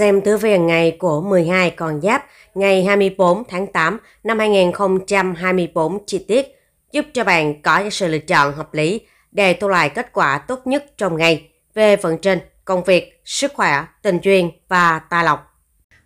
xem tứ hàng ngày của 12 con giáp ngày 24 tháng 8 năm 2024 chi tiết giúp cho bạn có sự lựa chọn hợp lý để thu lại kết quả tốt nhất trong ngày về phần trình công việc, sức khỏe, tình duyên và tài lộc.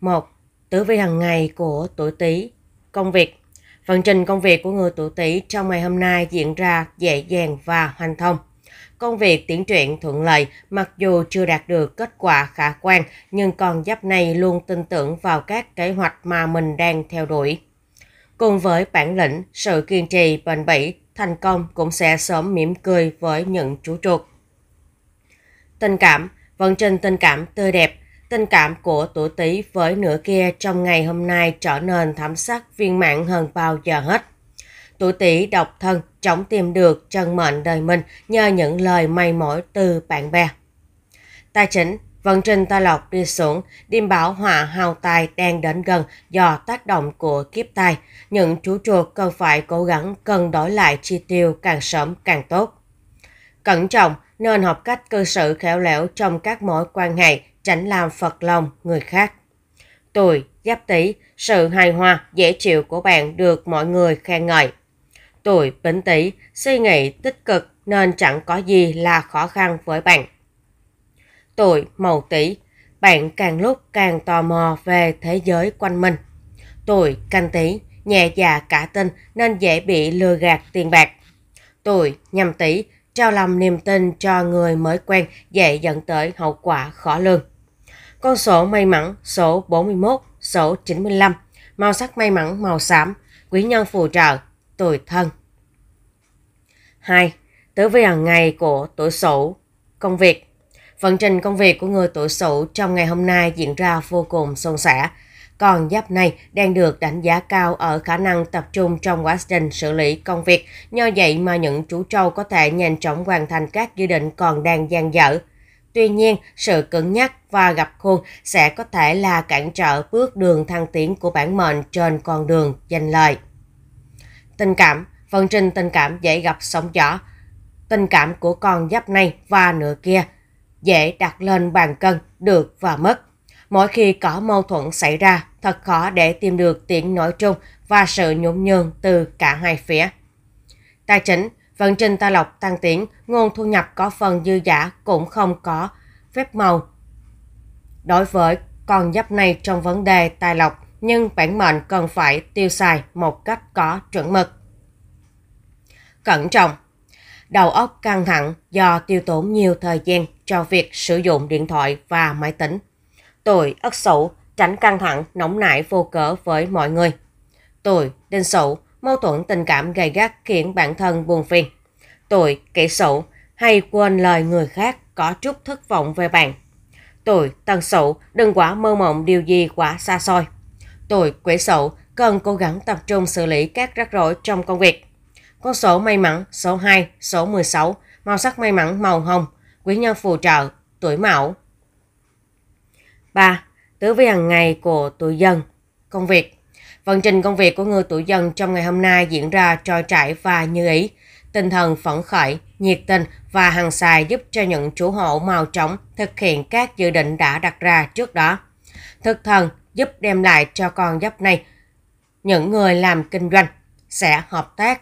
1. Tử vi hàng ngày của tuổi Tý. Công việc. Vận trình công việc của người tuổi Tý trong ngày hôm nay diễn ra dễ dàng và hoàn thông. Công việc tiến triển thuận lợi, mặc dù chưa đạt được kết quả khả quan, nhưng con giáp này luôn tin tưởng vào các kế hoạch mà mình đang theo đuổi. Cùng với bản lĩnh, sự kiên trì, bền bỉ, thành công cũng sẽ sớm mỉm cười với những chú chuột. Tình cảm, vận trình tình cảm tươi đẹp, tình cảm của tuổi Tý với nửa kia trong ngày hôm nay trở nên thảm sắc viên mãn hơn bao giờ hết. Tuổi tỷ độc thân trọng tìm được chân mệnh đời mình nhờ những lời may mỏi từ bạn bè. Tài chính Vận trình ta lộc đi xuống, điềm bảo họa hào tài đang đến gần do tác động của kiếp tai, Những chú chuột cần phải cố gắng cân đổi lại chi tiêu càng sớm càng tốt. Cẩn trọng, nên học cách cư xử khéo léo trong các mối quan hệ, tránh làm phật lòng người khác. Tuổi, giáp tý, sự hài hòa, dễ chịu của bạn được mọi người khen ngợi tuổi bính tĩnh, suy nghĩ tích cực nên chẳng có gì là khó khăn với bạn. tuổi mậu tỉ, bạn càng lúc càng tò mò về thế giới quanh mình. tuổi canh tí, nhẹ dạ cả tin nên dễ bị lừa gạt tiền bạc. tuổi nhâm tí, trao lòng niềm tin cho người mới quen dễ dẫn tới hậu quả khó lường. Con số may mắn số 41, số 95, màu sắc may mắn màu xám, quý nhân phù trợ tuổi thân. 2. tới với hàng ngày của tuổi Sửu, công việc. Vận trình công việc của người tuổi Sửu trong ngày hôm nay diễn ra vô cùng suôn sẻ. Còn giáp này đang được đánh giá cao ở khả năng tập trung trong quá trình xử lý công việc, do vậy mà những chú trâu có thể nhanh chóng hoàn thành các dự định còn đang dang dở. Tuy nhiên, sự cứng nhắc và gặp khuôn sẽ có thể là cản trở bước đường thăng tiến của bản mệnh trên con đường danh lợi. Tình cảm, vận trình tình cảm dễ gặp sóng gió. Tình cảm của con giáp này và nửa kia dễ đặt lên bàn cân được và mất. Mỗi khi có mâu thuẫn xảy ra, thật khó để tìm được tiếng nói chung và sự nhún nhường từ cả hai phía. Tài chính, vận trình tài lộc tăng tiến, nguồn thu nhập có phần dư giả cũng không có phép màu. Đối với con giáp này trong vấn đề tài lộc, nhưng bản mệnh cần phải tiêu xài một cách có chuẩn mực. Cẩn trọng Đầu óc căng thẳng do tiêu tốn nhiều thời gian cho việc sử dụng điện thoại và máy tính. Tuổi Ất Sửu tránh căng thẳng nóng nảy vô cỡ với mọi người. Tuổi Đinh Sửu mâu thuẫn tình cảm gay gắt khiến bản thân buồn phiền. Tuổi Kỷ Sửu hay quên lời người khác có chút thất vọng về bạn. Tuổi Tân Sửu đừng quá mơ mộng điều gì quá xa xôi tuổi quế sậu cần cố gắng tập trung xử lý các rắc rối trong công việc. Con số may mắn số 2, số 16, màu sắc may mắn màu hồng, quý nhân phù trợ, tuổi mão. 3. Tứ vi hàng ngày của tuổi dần, công việc. Vận trình công việc của người tuổi dần trong ngày hôm nay diễn ra trôi chảy và như ý. Tinh thần phấn khởi, nhiệt tình và hàng xài giúp cho những chủ hộ màu trống thực hiện các dự định đã đặt ra trước đó. Thực thần, giúp đem lại cho con giáp này. Những người làm kinh doanh sẽ hợp tác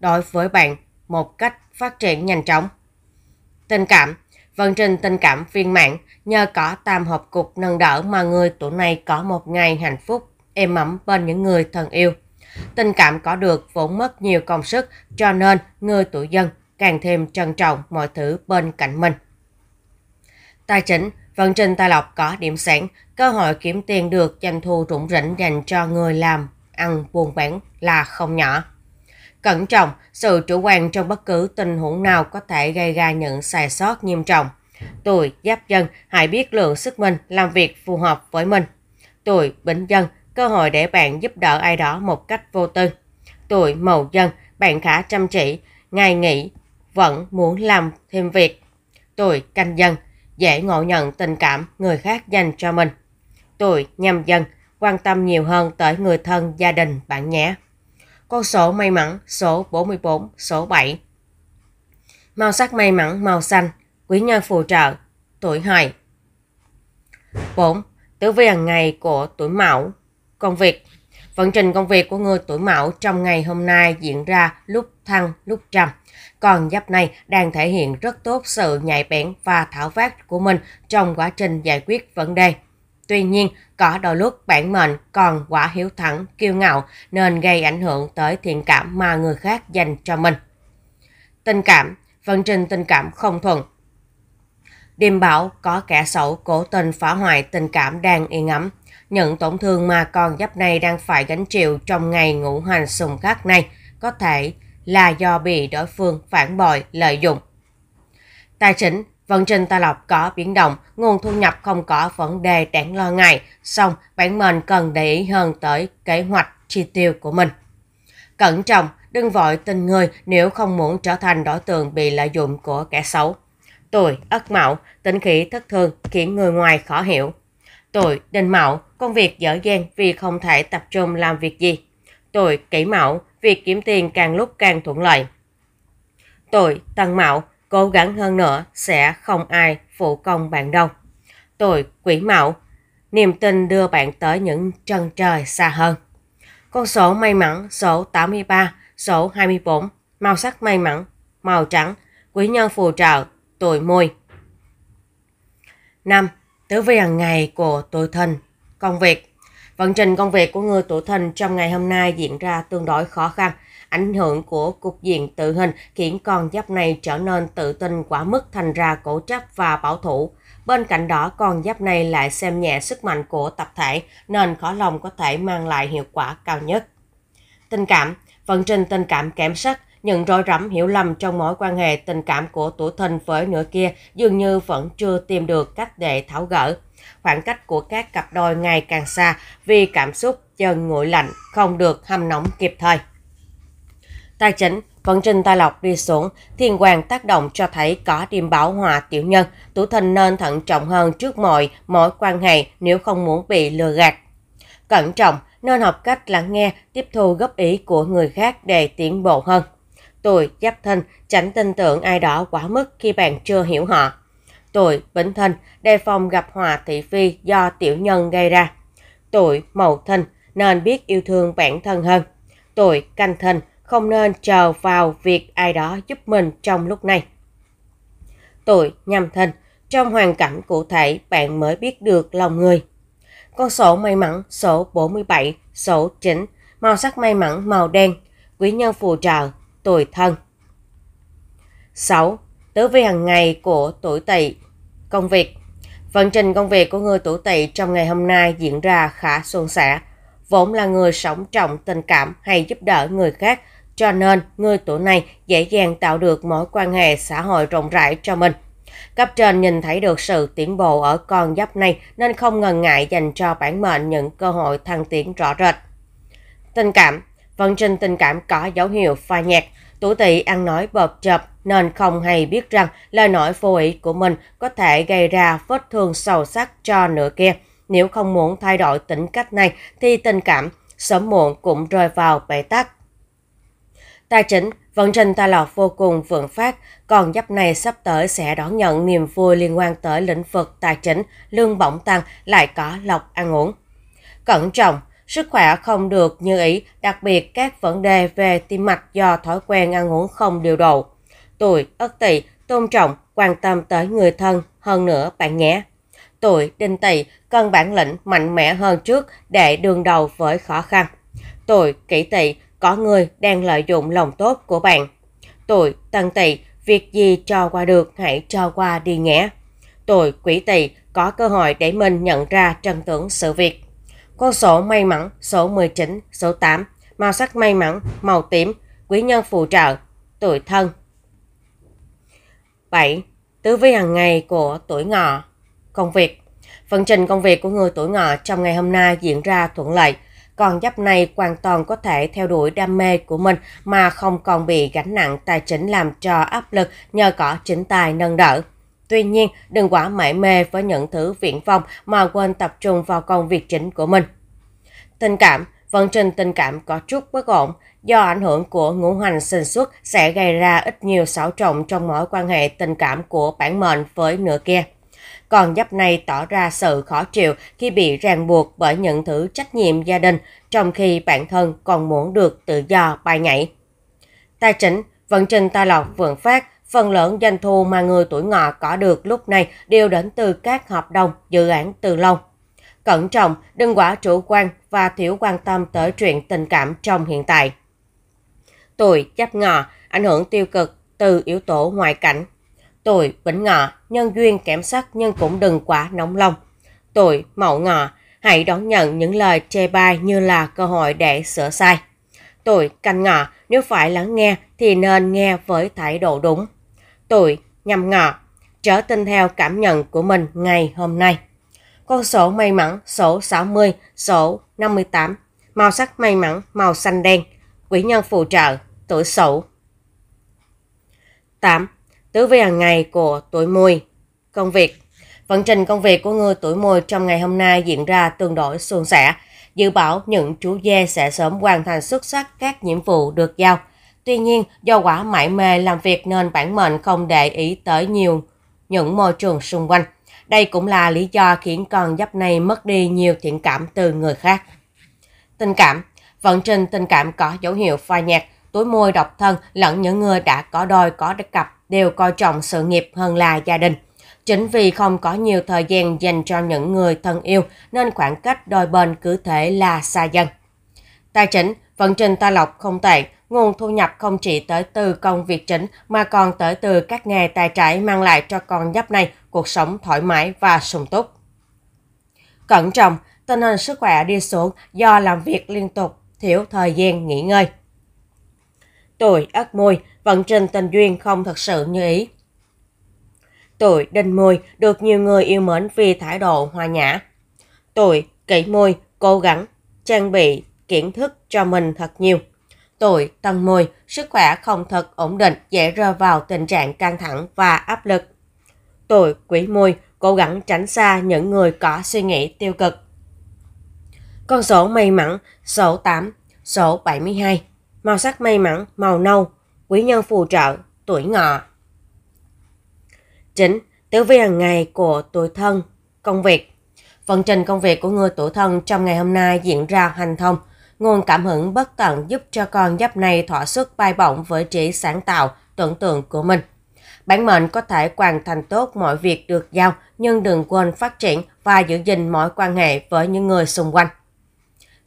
đối với bạn một cách phát triển nhanh chóng. Tình cảm Vận trình tình cảm viên mãn nhờ có tam hợp cục nâng đỡ mà người tuổi này có một ngày hạnh phúc, êm ấm bên những người thân yêu. Tình cảm có được vốn mất nhiều công sức cho nên người tuổi dân càng thêm trân trọng mọi thứ bên cạnh mình. Tài chính, vận trình tài lộc có điểm sáng Cơ hội kiếm tiền được doanh thu rủng rỉnh dành cho người làm, ăn, buôn bán là không nhỏ. Cẩn trọng, sự chủ quan trong bất cứ tình huống nào có thể gây ra những sai sót nghiêm trọng. Tuổi giáp dân hãy biết lượng sức mình làm việc phù hợp với mình. Tuổi bính dân cơ hội để bạn giúp đỡ ai đó một cách vô tư. Tuổi mậu dân bạn khá chăm chỉ, ngày nghỉ vẫn muốn làm thêm việc. Tuổi canh dân dễ ngộ nhận tình cảm người khác dành cho mình tuổi nhằm dần, quan tâm nhiều hơn tới người thân, gia đình bạn nhé. Con số may mắn số 44, số 7. Màu sắc may mắn màu xanh, quý nhân phù trợ, tuổi hợi. 4. Tử vi hàng ngày của tuổi mão. Công việc Vận trình công việc của người tuổi mão trong ngày hôm nay diễn ra lúc thăng lúc trầm. Còn giáp này đang thể hiện rất tốt sự nhạy bén và thảo phát của mình trong quá trình giải quyết vấn đề. Tuy nhiên, có đôi lúc bản mệnh còn quá hiếu thắng kiêu ngạo nên gây ảnh hưởng tới thiện cảm mà người khác dành cho mình. Tình cảm, vận trình tình cảm không thuận. Điềm bảo có kẻ xấu cố tình phá hoại tình cảm đang yên ấm. Những tổn thương mà con giáp này đang phải gánh chịu trong ngày ngũ hành xung khắc này có thể là do bị đối phương phản bội lợi dụng. Tài chính Vận trình tài lộc có biến động, nguồn thu nhập không có vấn đề đáng lo ngại, song bản mệnh cần để ý hơn tới kế hoạch chi tiêu của mình. Cẩn trọng, đừng vội tin người nếu không muốn trở thành đối tượng bị lợi dụng của kẻ xấu. Tuổi Ất Mậu, tính khí thất thường khiến người ngoài khó hiểu. Tuổi Đinh Mậu, công việc dở dàng vì không thể tập trung làm việc gì. Tuổi Kỷ Mậu, việc kiếm tiền càng lúc càng thuận lợi. Tuổi Tân Mậu, Cố gắng hơn nữa sẽ không ai phụ công bạn đâu. Tuổi quỷ mạo, niềm tin đưa bạn tới những chân trời xa hơn. Con số may mắn số 83, số 24, màu sắc may mắn, màu trắng, quý nhân phù trợ, tuổi mùi. 5. Tứ vi hàng ngày của tuổi thìn, công việc. Vận trình công việc của người tuổi thìn trong ngày hôm nay diễn ra tương đối khó khăn Ảnh hưởng của cục diện tự hình khiến con giáp này trở nên tự tin quá mức thành ra cổ trách và bảo thủ. Bên cạnh đó, con giáp này lại xem nhẹ sức mạnh của tập thể nên khó lòng có thể mang lại hiệu quả cao nhất. Tình cảm Vận trình tình cảm kém sắc những rối rắm hiểu lầm trong mối quan hệ tình cảm của tuổi thìn với nửa kia dường như vẫn chưa tìm được cách để tháo gỡ. Khoảng cách của các cặp đôi ngày càng xa vì cảm xúc dần nguội lạnh, không được hâm nóng kịp thời. Tài chính, vận trình tài lộc đi xuống, thiên hoàng tác động cho thấy có điểm bảo hòa tiểu nhân, tuổi thân nên thận trọng hơn trước mọi mối quan hệ nếu không muốn bị lừa gạt. Cẩn trọng, nên học cách lắng nghe, tiếp thu góp ý của người khác để tiến bộ hơn. Tuổi Giáp thân tránh tin tưởng ai đó quá mức khi bạn chưa hiểu họ. Tuổi Bính thân đề phòng gặp hòa thị phi do tiểu nhân gây ra. Tuổi Mậu thân nên biết yêu thương bản thân hơn. Tuổi Canh thân không nên chờ vào việc ai đó giúp mình trong lúc này. Tuổi nhâm thìn, trong hoàn cảnh cụ thể bạn mới biết được lòng người. Con sổ may mắn số 47, sổ chính, màu sắc may mắn màu đen, quý nhân phù trợ, tuổi thân. 6. Tứ vi hàng ngày của tuổi tỵ, công việc. Vận trình công việc của người tuổi tỵ trong ngày hôm nay diễn ra khá suôn sẻ. Vốn là người sống trọng tình cảm hay giúp đỡ người khác cho nên, người tuổi này dễ dàng tạo được mối quan hệ xã hội rộng rãi cho mình. Cấp trên nhìn thấy được sự tiến bộ ở con giáp này nên không ngần ngại dành cho bản mệnh những cơ hội thăng tiến rõ rệt. Tình cảm Vận trình tình cảm có dấu hiệu pha nhạt. Tuổi tỵ ăn nói bợp chập nên không hay biết rằng lời nói vô ý của mình có thể gây ra vết thương sâu sắc cho nửa kia. Nếu không muốn thay đổi tính cách này thì tình cảm sớm muộn cũng rơi vào bể tắc. Tài chính, vận trình tài lộc vô cùng vượng phát, còn giáp này sắp tới sẽ đón nhận niềm vui liên quan tới lĩnh vực tài chính, lương bổng tăng, lại có lọc ăn uống. Cẩn trọng, sức khỏe không được như ý, đặc biệt các vấn đề về tim mạch do thói quen ăn uống không điều độ. Tuổi, ất tỵ, tôn trọng, quan tâm tới người thân, hơn nữa bạn nhé. Tuổi, đinh tỵ, cần bản lĩnh mạnh mẽ hơn trước để đương đầu với khó khăn. Tuổi, kỷ tỵ, có người đang lợi dụng lòng tốt của bạn. Tuổi tân tỵ, việc gì cho qua được hãy cho qua đi nhé. Tuổi quỷ tỵ có cơ hội để mình nhận ra chân tướng sự việc. Con số may mắn số 19, số 8, màu sắc may mắn, màu tím, quý nhân phù trợ, tuổi thân. 7. Tứ vi hàng ngày của tuổi ngọ Công việc Phần trình công việc của người tuổi ngọ trong ngày hôm nay diễn ra thuận lợi – con giáp này hoàn toàn có thể theo đuổi đam mê của mình mà không còn bị gánh nặng tài chính làm cho áp lực nhờ có chính tài nâng đỡ. Tuy nhiên, đừng quá mải mê với những thứ viễn vọng mà quên tập trung vào công việc chính của mình. Tình cảm Vận trình tình cảm có chút bất ổn do ảnh hưởng của ngũ hành sinh xuất sẽ gây ra ít nhiều xáo trộn trong mối quan hệ tình cảm của bản mệnh với nửa kia. Còn nhóc này tỏ ra sự khó chịu khi bị ràng buộc bởi những thứ trách nhiệm gia đình, trong khi bản thân còn muốn được tự do bay nhảy. Tài chính, vận trình tài lộc vượng phát, phần lớn doanh thu mà người tuổi ngọ có được lúc này đều đến từ các hợp đồng, dự án từ lâu. Cẩn trọng, đừng quá chủ quan và thiếu quan tâm tới chuyện tình cảm trong hiện tại. Tuổi giáp ngọ, ảnh hưởng tiêu cực từ yếu tố ngoại cảnh Tuổi bỉnh ngọ, nhân duyên kém sắc nhưng cũng đừng quá nóng lòng. Tuổi mậu ngọ, hãy đón nhận những lời chê bai như là cơ hội để sửa sai. Tuổi canh ngọ, nếu phải lắng nghe thì nên nghe với thái độ đúng. Tuổi nhâm ngọ, trở tin theo cảm nhận của mình ngày hôm nay. Con số may mắn số 60, số 58, màu sắc may mắn màu xanh đen, quý nhân phù trợ, tuổi sửu. 8. Tử vi hàng ngày của tuổi mùi Công việc Vận trình công việc của người tuổi mùi trong ngày hôm nay diễn ra tương đối suôn sẻ. Dự báo những chú dê sẽ sớm hoàn thành xuất sắc các nhiệm vụ được giao. Tuy nhiên, do quả mải mê làm việc nên bản mệnh không để ý tới nhiều những môi trường xung quanh. Đây cũng là lý do khiến con giáp này mất đi nhiều thiện cảm từ người khác. Tình cảm Vận trình tình cảm có dấu hiệu phai nhạt, tuổi mùi độc thân lẫn những người đã có đôi có cặp đều coi trọng sự nghiệp hơn là gia đình. Chính vì không có nhiều thời gian dành cho những người thân yêu nên khoảng cách đôi bên cứ thể là xa dần. Tài chính, vận trình ta lọc không tệ, nguồn thu nhập không chỉ tới từ công việc chính mà còn tới từ các nghề tài trải mang lại cho con nhóc này cuộc sống thoải mái và sung túc. Cẩn trọng, tình hình sức khỏe đi xuống do làm việc liên tục, thiếu thời gian nghỉ ngơi. Tuổi Ất Mùi, vận trình tình duyên không thật sự như ý. Tuổi Đinh Mùi được nhiều người yêu mến vì thái độ hòa nhã. Tuổi Kỷ Mùi cố gắng, trang bị, kiến thức cho mình thật nhiều. Tuổi Tân Mùi sức khỏe không thật ổn định, dễ rơi vào tình trạng căng thẳng và áp lực. Tuổi Quý Mùi cố gắng tránh xa những người có suy nghĩ tiêu cực. Con số may mắn số 8, số 72 màu sắc may mắn, màu nâu, quý nhân phù trợ, tuổi ngọ. Chính, tử vi hàng ngày của tuổi thân, công việc. Vận trình công việc của người tuổi thân trong ngày hôm nay diễn ra hành thông, nguồn cảm hứng bất tận giúp cho con giáp này thỏa sức bay bổng với trí sáng tạo, tưởng tượng của mình. Bản mệnh có thể hoàn thành tốt mọi việc được giao, nhưng đừng quên phát triển và giữ gìn mọi quan hệ với những người xung quanh.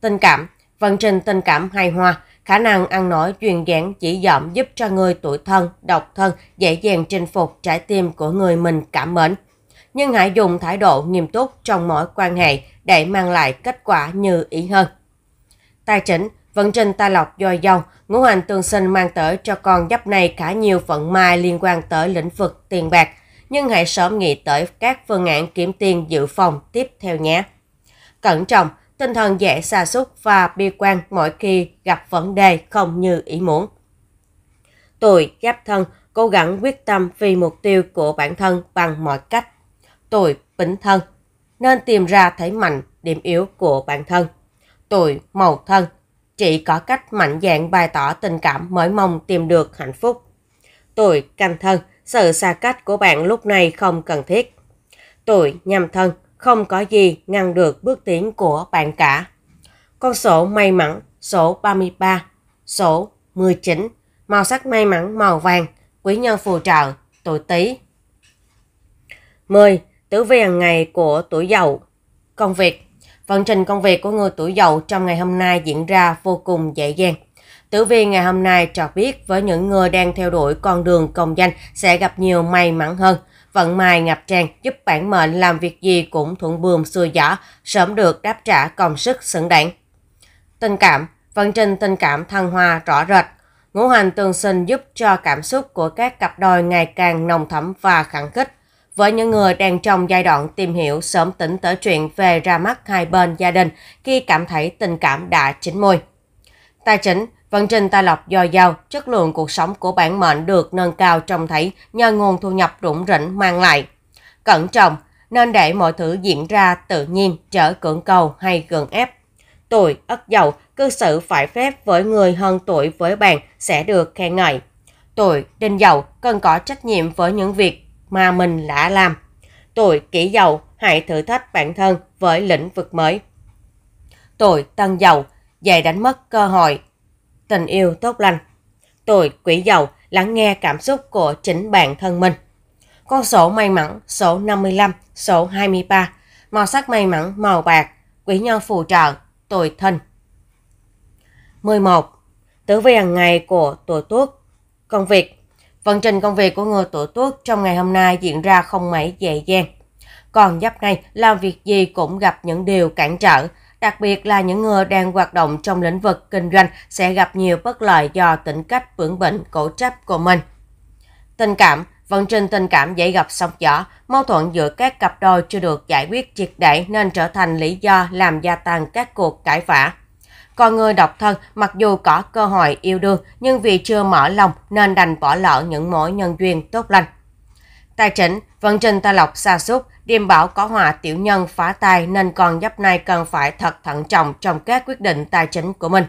Tình cảm Vận trình tình cảm hài hòa, Khả năng ăn nói truyền giảng chỉ dọm giúp cho người tuổi thân, độc thân dễ dàng chinh phục trái tim của người mình cảm mến. Nhưng hãy dùng thái độ nghiêm túc trong mọi quan hệ để mang lại kết quả như ý hơn. Tài chính, vận trình tài lộc dồi dào, ngũ hành tương sinh mang tới cho con giáp này khá nhiều vận may liên quan tới lĩnh vực tiền bạc. Nhưng hãy sớm nghĩ tới các phương án kiếm tiền dự phòng tiếp theo nhé. Cẩn trọng, tinh thần dễ xa sút và bi quan mỗi khi gặp vấn đề không như ý muốn. tuổi giáp thân cố gắng quyết tâm vì mục tiêu của bản thân bằng mọi cách. tuổi bính thân nên tìm ra thế mạnh, điểm yếu của bản thân. tuổi mậu thân chỉ có cách mạnh dạn bày tỏ tình cảm mới mong tìm được hạnh phúc. tuổi canh thân, sự xa cách của bạn lúc này không cần thiết. tuổi nhâm thân, không có gì ngăn được bước tiến của bạn cả. Con số may mắn số 33, số 19, màu sắc may mắn màu vàng, quý nhân phù trợ, tuổi Tý. 10. Tử vi hàng ngày của tuổi Dậu. Công việc. Vận trình công việc của người tuổi Dậu trong ngày hôm nay diễn ra vô cùng dễ dàng. Tử vi ngày hôm nay cho biết với những người đang theo đuổi con đường công danh sẽ gặp nhiều may mắn hơn vận may ngập tràn giúp bản mệnh làm việc gì cũng thuận buồm xuôi gió, sớm được đáp trả công sức xứng đáng. Tình cảm, vận trình tình cảm thăng hoa rõ rệt. Ngũ hành tương sinh giúp cho cảm xúc của các cặp đôi ngày càng nồng thẫm và khẳng khích. Với những người đang trong giai đoạn tìm hiểu sớm tỉnh tới chuyện về ra mắt hai bên gia đình khi cảm thấy tình cảm đã chín môi Tài chính, Vận trình tài lộc do dào, chất lượng cuộc sống của bản mệnh được nâng cao trông thấy nhờ nguồn thu nhập rủng rỉnh mang lại. Cẩn trọng, nên để mọi thứ diễn ra tự nhiên, trở cưỡng cầu hay cưỡng ép. Tuổi ất dậu, cư xử phải phép với người hơn tuổi với bạn sẽ được khen ngợi. Tuổi đinh dậu cần có trách nhiệm với những việc mà mình đã làm. Tuổi kỷ dậu hãy thử thách bản thân với lĩnh vực mới. Tuổi tân dậu dễ đánh mất cơ hội tình yêu tốt lành. Tuổi quỷ dậu lắng nghe cảm xúc của chính bản thân mình. Con số may mắn số 55, số 23, màu sắc may mắn màu bạc, quý nhân phù trợ, tuổi thìn. 11. Tử vi hàng ngày của tuổi tuất. Công việc. Vận trình công việc của người tuổi tuất trong ngày hôm nay diễn ra không mấy dễ dàng. Còn giáp này làm việc gì cũng gặp những điều cản trở, Đặc biệt là những người đang hoạt động trong lĩnh vực kinh doanh sẽ gặp nhiều bất lợi do tính cách vững bệnh cổ trách của mình. Tình cảm Vận trình tình cảm dễ gặp sóng gió, mâu thuẫn giữa các cặp đôi chưa được giải quyết triệt để nên trở thành lý do làm gia tăng các cuộc cãi vã. Còn người độc thân, mặc dù có cơ hội yêu đương nhưng vì chưa mở lòng nên đành bỏ lỡ những mối nhân duyên tốt lành. Tài chỉnh, vận trình tài lộc xa xúc điềm bảo có hòa tiểu nhân phá tài nên con giáp này cần phải thật thận trọng trong các quyết định tài chính của mình.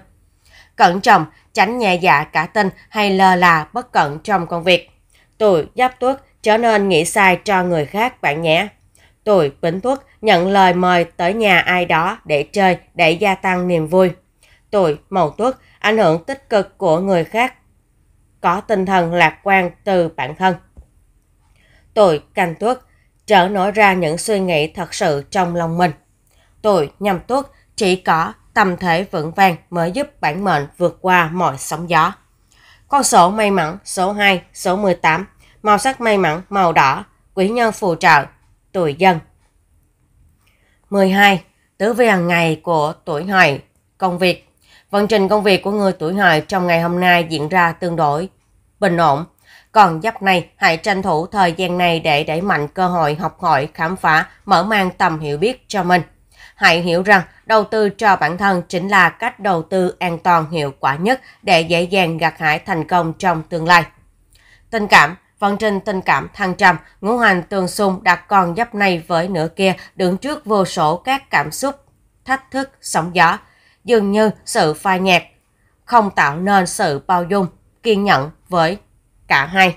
Cẩn trọng, tránh nhẹ dạ cả tin hay lơ là bất cẩn trong công việc. Tuổi giáp tuất trở nên nghĩ sai cho người khác bạn nhé. Tuổi bính tuất nhận lời mời tới nhà ai đó để chơi để gia tăng niềm vui. Tuổi mậu tuất ảnh hưởng tích cực của người khác có tinh thần lạc quan từ bản thân. Tôi canh tuốt, trở nổi ra những suy nghĩ thật sự trong lòng mình. Tôi nhằm tuốt, chỉ có tâm thể vững vàng mới giúp bản mệnh vượt qua mọi sóng gió. Con số may mắn số 2, số 18, màu sắc may mắn màu đỏ, quý nhân phù trợ, tuổi dân. 12. Tứ vi hàng ngày của tuổi hợi, công việc. Vận trình công việc của người tuổi hợi trong ngày hôm nay diễn ra tương đối bình ổn, còn dắp này, hãy tranh thủ thời gian này để đẩy mạnh cơ hội học hỏi, khám phá, mở mang tầm hiểu biết cho mình. Hãy hiểu rằng đầu tư cho bản thân chính là cách đầu tư an toàn hiệu quả nhất để dễ dàng gặt hái thành công trong tương lai. Tình cảm Vận trình tình cảm thăng trầm, ngũ hành tương xung đặt con giáp này với nửa kia đứng trước vô số các cảm xúc, thách thức, sóng gió, dường như sự phai nhạt, không tạo nên sự bao dung, kiên nhẫn với cả hai.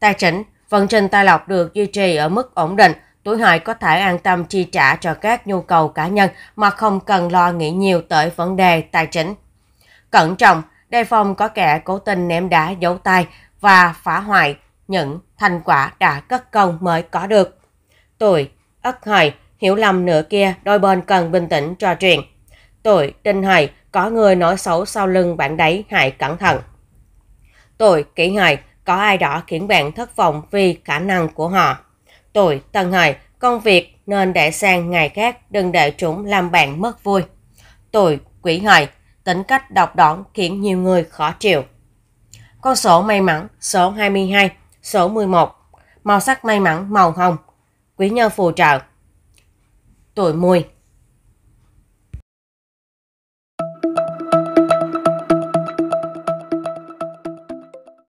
Tài chính, phần trình tài lộc được duy trì ở mức ổn định, tuổi hợi có thể an tâm chi trả cho các nhu cầu cá nhân mà không cần lo nghĩ nhiều tới vấn đề tài chính. Cẩn trọng, đề phòng có kẻ cố tình ném đá giấu tay và phá hoại những thành quả đã cất công mới có được. Tuổi Ất Hợi, hiểu lầm nữa kia, đôi bên cần bình tĩnh trò chuyện. Tuổi Đinh Hợi, có người nói xấu sau lưng bạn đấy, hãy cẩn thận. Tôi kỹ ngợi có ai đó khiến bạn thất vọng vì khả năng của họ. Tôi tân hợi công việc nên để sang ngày khác, đừng để chúng làm bạn mất vui. Tôi quỷ hợi tính cách độc đoán khiến nhiều người khó chịu. Con số may mắn số 22, số 11, màu sắc may mắn màu hồng, quý nhân phù trợ. Tuổi mùi